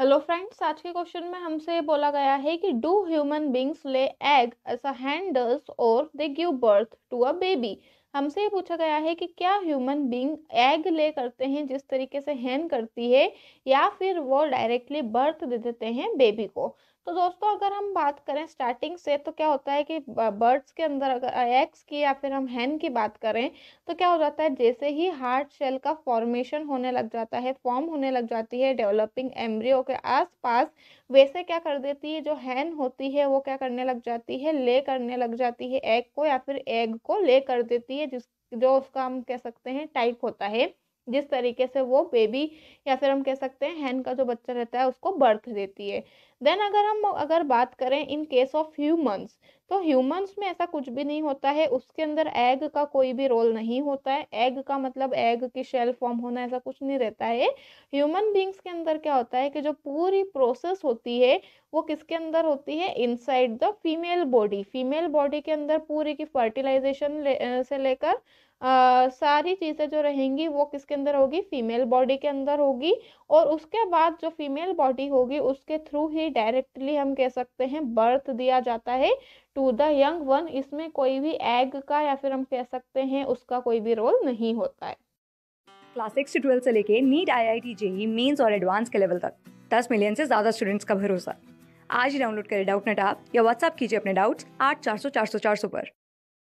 hello friends आज के question में हमसे बोला गया है कि do human beings lay eggs a handles और they give birth to a baby हमसे ये पूछा गया है कि क्या ह्यूमन बींग एग ले करते हैं जिस तरीके से हैन करती है या फिर वो डायरेक्टली बर्थ दे देते हैं बेबी को तो दोस्तों अगर हम बात करें स्टार्टिंग से तो क्या होता है कि बर्ड्स के अंदर अगर एग्स की या फिर हम हैन की बात करें तो क्या हो जाता है जैसे ही हार्ट शेल का फॉर्मेशन होने लग जाता है फॉर्म होने लग जाती है डेवलपिंग एम्ब्रियो के आसपास वैसे क्या कर देती है जो हैन होती है वो क्या करने लग जाती है ले करने लग जाती है एग को या फिर एग को ले कर देती है जिस जो उसका हम कह सकते हैं टाइप होता है जिस तरीके से वो बेबी या फिर हम कह सकते हैं हैन का जो बच्चा रहता है उसको बर्थ देती है देन अगर हम अगर बात करें इन केस ऑफ ह्यूमंस तो ह्यूमंस में ऐसा कुछ भी नहीं होता है उसके अंदर एग का कोई भी रोल नहीं होता है एग का मतलब एग की शेल फॉर्म होना ऐसा कुछ नहीं रहता है ह्यूमन बींग्स के अंदर क्या होता है कि जो पूरी प्रोसेस होती है वो किसके अंदर होती है inside the female body female body के अंदर पूरी की फर्टिलाइजेशन से लेकर आ, सारी चीज़ें जो रहेंगी वो किसके अंदर होगी फीमेल बॉडी के अंदर होगी और उसके बाद जो फीमेल बॉडी होगी उसके थ्रू ही डायरेक्टली हम कह सकते हैं बर्थ दिया जाता है टू द यंग वन इसमें कोई भी एग का या फिर हम कह सकते हैं उसका कोई भी रोल नहीं होता है क्लास सिक्स से ट्वेल्थ से लेके NEET I I T JEE mains और एडवांस के लेवल तक दस मिलियन से ज़्यादा स्टूडेंट्स का भरोसा आज ही डाउनलोड करें डाउट नेट आप या व्हाट्सअप कीजिए अपने डाउट्स आठ चार सौ चार सौ चार सौ पर